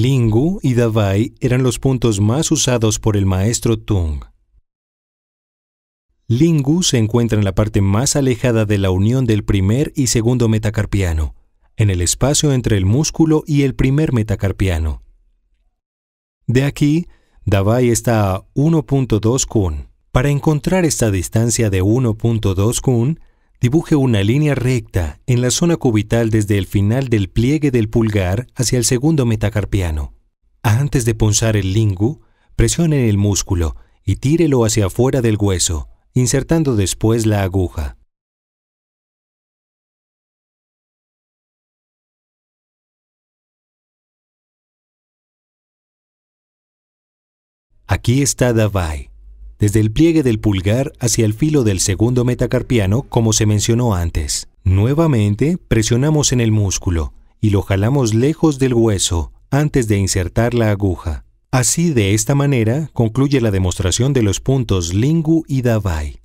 Lingu y Davai eran los puntos más usados por el maestro Tung. Lingu se encuentra en la parte más alejada de la unión del primer y segundo metacarpiano, en el espacio entre el músculo y el primer metacarpiano. De aquí, Davai está a 1.2 kun. Para encontrar esta distancia de 1.2 kun, Dibuje una línea recta en la zona cubital desde el final del pliegue del pulgar hacia el segundo metacarpiano. Antes de ponzar el lingu, presione el músculo y tírelo hacia afuera del hueso, insertando después la aguja. Aquí está Davai desde el pliegue del pulgar hacia el filo del segundo metacarpiano como se mencionó antes. Nuevamente presionamos en el músculo y lo jalamos lejos del hueso antes de insertar la aguja. Así de esta manera concluye la demostración de los puntos Lingu y Davai.